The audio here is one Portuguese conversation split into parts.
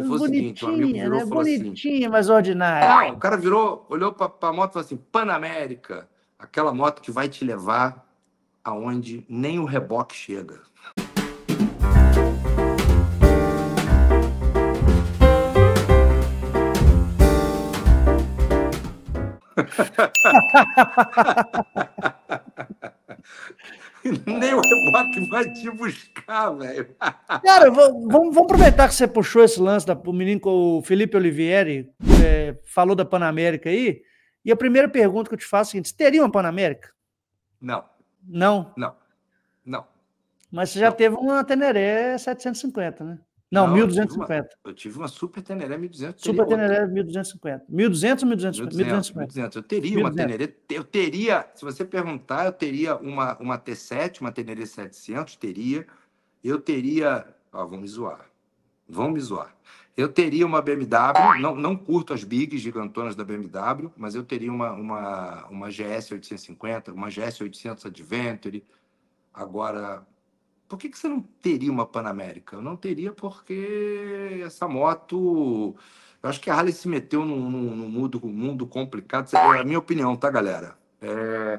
foi assim, então, bonitinha, o seguinte, um amigo virou né? falou assim, bonitinha, assim, mas ordinária. Ah, o cara virou, olhou para a moto e falou assim, Panamérica, aquela moto que vai te levar aonde nem o reboque chega. nem o rebote vai te buscar, velho. Cara, vamos, aproveitar que você puxou esse lance da, o menino o Felipe Olivieri é, falou da Panamérica aí. E a primeira pergunta que eu te faço é a seguinte: teria uma Panamérica? Não. Não? Não. Não. Mas você já não. teve uma Teneré 750, né? Não, não 1250. Eu tive uma, eu tive uma Super Teneré 1200. Super Teneré 1250. 1200 ou 1250? 1200, 1200. Eu teria 1200. uma Teneré. Eu teria, se você perguntar, eu teria uma, uma T7, uma Teneré 700, teria. Eu teria. Ó, vão me zoar. Vão me zoar. Eu teria uma BMW, não, não curto as bigs gigantonas da BMW, mas eu teria uma, uma, uma GS 850, uma GS 800 Adventure. Agora, por que, que você não teria uma Panamérica? Eu não teria porque essa moto. Eu acho que a Harley se meteu num, num, num mundo, num mundo complicado. É a minha opinião, tá, galera? É,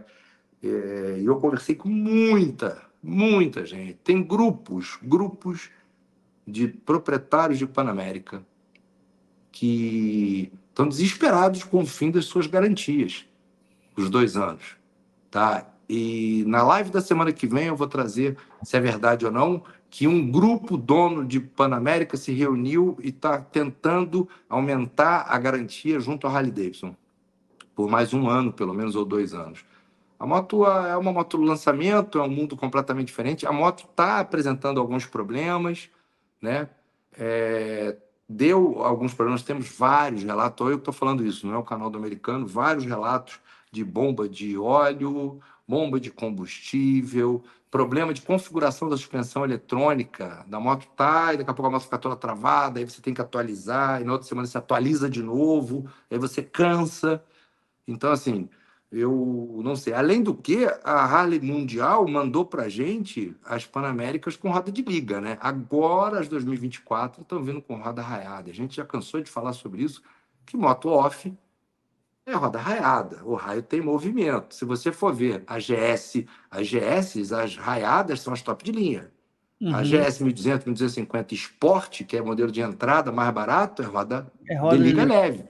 é, eu conversei com muita, muita gente. Tem grupos, grupos de proprietários de Panamérica que estão desesperados com o fim das suas garantias, os dois anos. Tá? E na live da semana que vem eu vou trazer, se é verdade ou não, que um grupo dono de Panamérica se reuniu e está tentando aumentar a garantia junto à Harley Davidson, por mais um ano, pelo menos, ou dois anos. A moto é, é uma moto lançamento, é um mundo completamente diferente. A moto está apresentando alguns problemas, né? É, deu alguns problemas, temos vários relatos. Eu estou falando isso, não é o canal do americano, vários relatos de bomba de óleo, bomba de combustível, problema de configuração da suspensão eletrônica, da moto tá, e daqui a pouco a moto fica toda travada, aí você tem que atualizar, e na outra semana você atualiza de novo, aí você cansa. Então, assim, eu não sei. Além do que, a Harley Mundial mandou para gente as Panaméricas com roda de liga, né? Agora, as 2024 estão vindo com roda raiada. A gente já cansou de falar sobre isso, que moto off é roda raiada. O raio tem movimento. Se você for ver a GS, as GS, as raiadas são as top de linha. Uhum. A GS 1200, 1250 Sport, que é modelo de entrada mais barato, é roda, é roda de liga leve.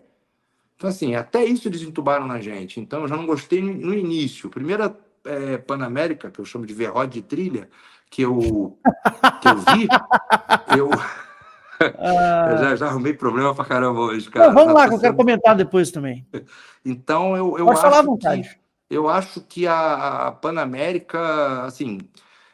Então, assim, até isso eles entubaram na gente. Então, eu já não gostei no início. Primeira é, Panamérica, que eu chamo de verrode de trilha, que eu, que eu vi, eu. Ah... já, já arrumei problema pra caramba hoje, cara. Não, vamos tá lá, que eu quero comentar depois também. Então, eu, eu Pode acho. Falar à vontade. Que, eu acho que a, a Panamérica, assim,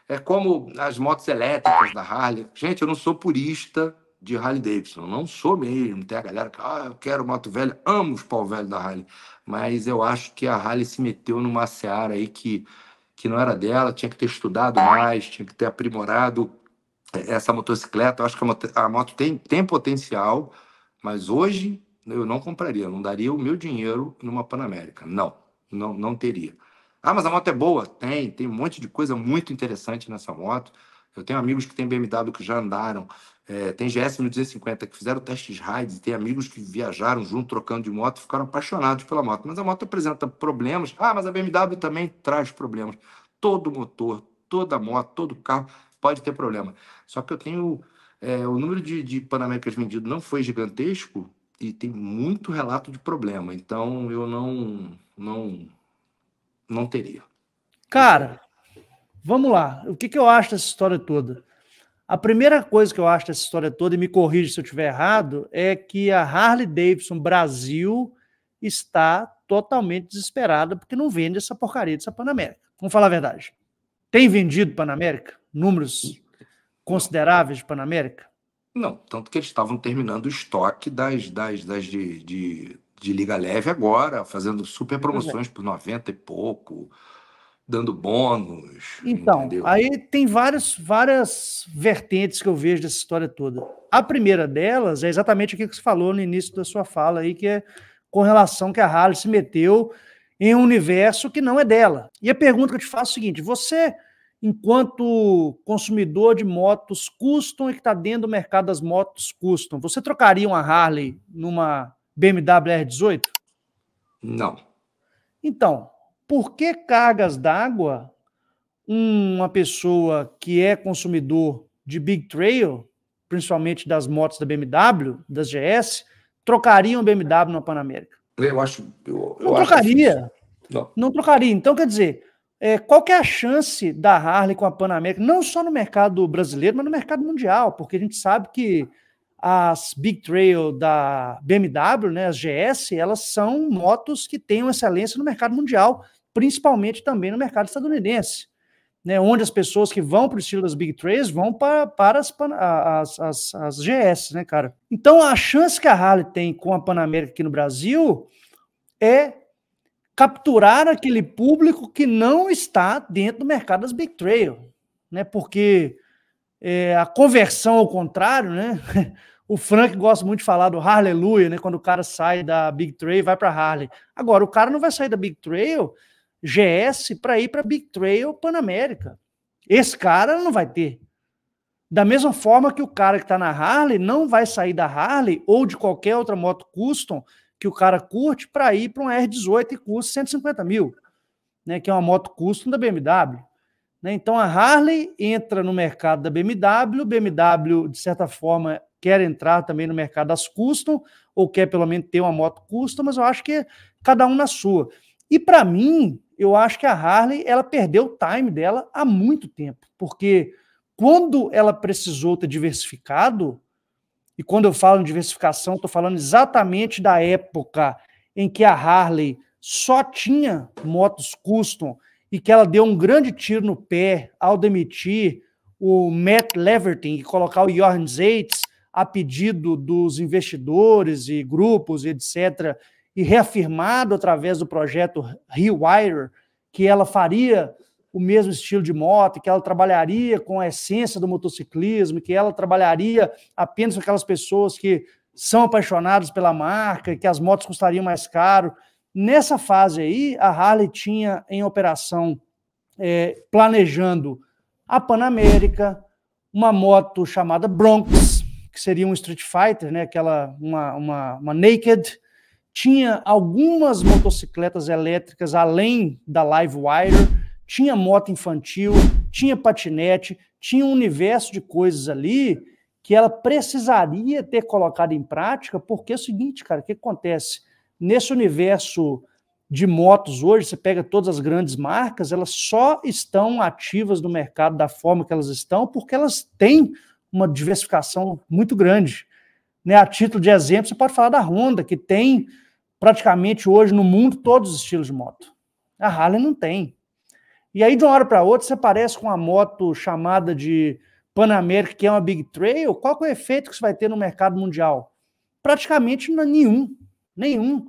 é como as motos elétricas da Harley. Gente, eu não sou purista de Harley Davidson, não sou mesmo. Tem a galera que, ah, eu quero moto velha, amo os pau velho da Harley. Mas eu acho que a Harley se meteu numa seara aí que que não era dela, tinha que ter estudado mais, tinha que ter aprimorado essa motocicleta, eu acho que a moto, tem, tem potencial, mas hoje eu não compraria, não daria o meu dinheiro numa Panamérica. Não, não, não teria. Ah, mas a moto é boa? Tem, tem um monte de coisa muito interessante nessa moto. Eu tenho amigos que têm BMW que já andaram, é, tem GS 1250 que fizeram testes rides, tem amigos que viajaram junto trocando de moto, ficaram apaixonados pela moto. Mas a moto apresenta problemas. Ah, mas a BMW também traz problemas. Todo motor, toda moto, todo carro pode ter problema. Só que eu tenho. É, o número de, de vendido não foi gigantesco e tem muito relato de problema. Então eu não. Não. Não teria. Cara, vamos lá. O que, que eu acho dessa história toda? A primeira coisa que eu acho dessa história toda, e me corrija se eu estiver errado, é que a Harley Davidson Brasil está totalmente desesperada porque não vende essa porcaria dessa Panamérica. Vamos falar a verdade. Tem vendido Panamérica? números consideráveis de Panamérica? Não, tanto que eles estavam terminando o estoque das, das, das de, de, de liga leve agora, fazendo super é. promoções é. por 90 e pouco, dando bônus. Então, entendeu? aí tem várias, várias vertentes que eu vejo dessa história toda. A primeira delas é exatamente o que você falou no início da sua fala aí, que é com relação que a Harley se meteu em um universo que não é dela. E a pergunta que eu te faço é o seguinte: você enquanto consumidor de motos custom e que está dentro do mercado das motos custom, você trocaria uma Harley numa BMW R18? Não. Então, por que cargas d'água uma pessoa que é consumidor de Big Trail, principalmente das motos da BMW, das GS, trocaria uma BMW na Panamérica? Eu acho. Eu, eu não acho trocaria. Não. não trocaria. Então, quer dizer, é, qual que é a chance da Harley com a Panamérica, não só no mercado brasileiro, mas no mercado mundial, porque a gente sabe que as Big Trail da BMW, né, as GS, elas são motos que têm uma excelência no mercado mundial, principalmente também no mercado estadunidense, né, onde as pessoas que vão para o estilo das Big Trails vão para, para as, as, as, as GS, né, cara? Então, a chance que a Harley tem com a Panamérica aqui no Brasil é capturar aquele público que não está dentro do mercado das Big Trail, né? Porque é, a conversão ao contrário, né? O Frank gosta muito de falar do Hallelujah, né? Quando o cara sai da Big Trail, vai para Harley. Agora, o cara não vai sair da Big Trail GS para ir para Big Trail Panamérica. Esse cara não vai ter. Da mesma forma que o cara que está na Harley não vai sair da Harley ou de qualquer outra moto custom que o cara curte para ir para um R18 e custa 150 mil, né, que é uma moto custom da BMW. Né? Então a Harley entra no mercado da BMW, BMW, de certa forma, quer entrar também no mercado das custom, ou quer pelo menos ter uma moto custom, mas eu acho que cada um na sua. E para mim, eu acho que a Harley ela perdeu o time dela há muito tempo, porque quando ela precisou ter diversificado, e quando eu falo em diversificação, estou falando exatamente da época em que a Harley só tinha motos custom e que ela deu um grande tiro no pé ao demitir o Matt Leverton e colocar o Jorn Zaitz a pedido dos investidores e grupos, etc., e reafirmado através do projeto Rewire que ela faria o mesmo estilo de moto, que ela trabalharia com a essência do motociclismo, que ela trabalharia apenas com aquelas pessoas que são apaixonadas pela marca, que as motos custariam mais caro. Nessa fase aí, a Harley tinha em operação, é, planejando a Panamérica, uma moto chamada Bronx, que seria um Street Fighter, né? Aquela, uma, uma, uma Naked, tinha algumas motocicletas elétricas além da Livewire, tinha moto infantil, tinha patinete, tinha um universo de coisas ali que ela precisaria ter colocado em prática, porque é o seguinte, cara, o que acontece? Nesse universo de motos hoje, você pega todas as grandes marcas, elas só estão ativas no mercado da forma que elas estão, porque elas têm uma diversificação muito grande. Né? A título de exemplo, você pode falar da Honda, que tem praticamente hoje no mundo todos os estilos de moto. A Harley não tem. E aí, de uma hora para outra, você aparece com uma moto chamada de Panamérica, que é uma Big Trail. Qual é o efeito que isso vai ter no mercado mundial? Praticamente nenhum. Nenhum.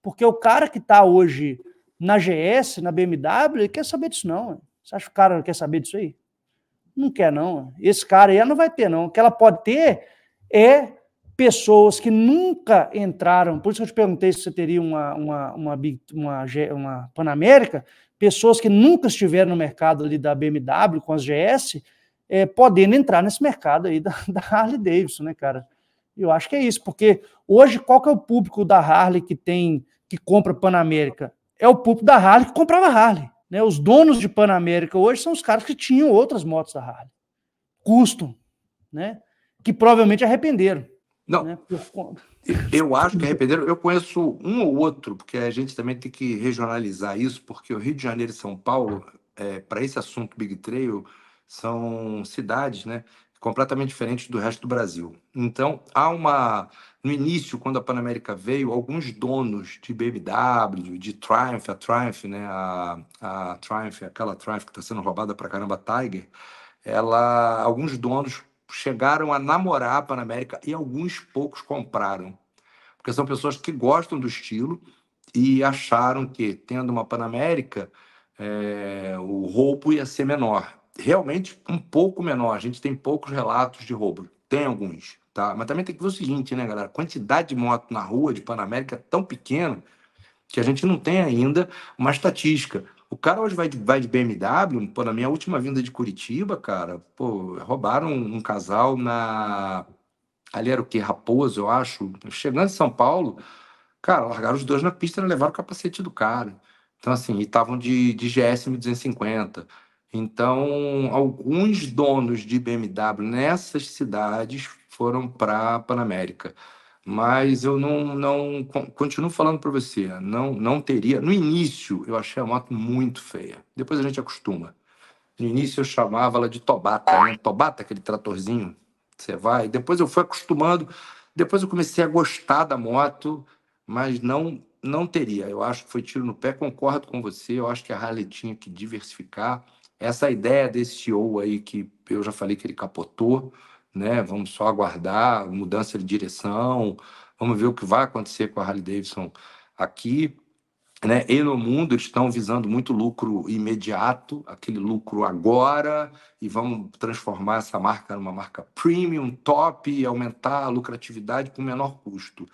Porque o cara que está hoje na GS, na BMW, ele quer saber disso, não. Você acha que o cara quer saber disso aí? Não quer, não. Esse cara aí não vai ter, não. O que ela pode ter é pessoas que nunca entraram. Por isso que eu te perguntei se você teria uma, uma, uma, uma, uma Panamérica, pessoas que nunca estiveram no mercado ali da BMW com as GS, é, podendo entrar nesse mercado aí da, da Harley Davidson, né, cara? Eu acho que é isso, porque hoje qual que é o público da Harley que tem, que compra Panamérica? É o público da Harley que comprava Harley, né? Os donos de Panamérica hoje são os caras que tinham outras motos da Harley, custom, né? Que provavelmente arrependeram. Não. Né? Por... Eu acho que arrependeram. Eu conheço um ou outro, porque a gente também tem que regionalizar isso, porque o Rio de Janeiro e São Paulo, é, para esse assunto Big Trail, são cidades, né? completamente diferentes do resto do Brasil. Então, há uma. No início, quando a Panamérica veio, alguns donos de BMW, de Triumph, a Triumph, né? A, a Triumph, aquela Triumph que está sendo roubada para caramba, a Tiger, ela. Alguns donos chegaram a namorar a Panamérica e alguns poucos compraram. Porque são pessoas que gostam do estilo e acharam que, tendo uma Panamérica, é, o roubo ia ser menor. Realmente, um pouco menor. A gente tem poucos relatos de roubo. Tem alguns, tá? Mas também tem que ver o seguinte, né, galera? A quantidade de moto na rua de Panamérica é tão pequena que a gente não tem ainda uma estatística. O cara hoje vai de, vai de BMW, pô, na minha última vinda de Curitiba, cara, pô, roubaram um, um casal na. Ali era o que? Raposo, eu acho. Chegando em São Paulo, cara, largaram os dois na pista e levaram o capacete do cara. Então, assim, e estavam de, de GSM 250. Então, alguns donos de BMW nessas cidades foram para a Panamérica. América mas eu não, não continuo falando para você, não, não teria. No início eu achei a moto muito feia, depois a gente acostuma. No início eu chamava ela de Tobata, né? Tobata, aquele tratorzinho. Você vai. Depois eu fui acostumando, depois eu comecei a gostar da moto, mas não não teria. Eu acho que foi tiro no pé, concordo com você. Eu acho que a Harley tinha que diversificar. Essa ideia desse CEO aí que eu já falei que ele capotou, né? Vamos só aguardar mudança de direção, vamos ver o que vai acontecer com a Harley Davidson aqui, né? E no mundo eles estão visando muito lucro imediato, aquele lucro agora, e vamos transformar essa marca numa marca premium, top, e aumentar a lucratividade com menor custo.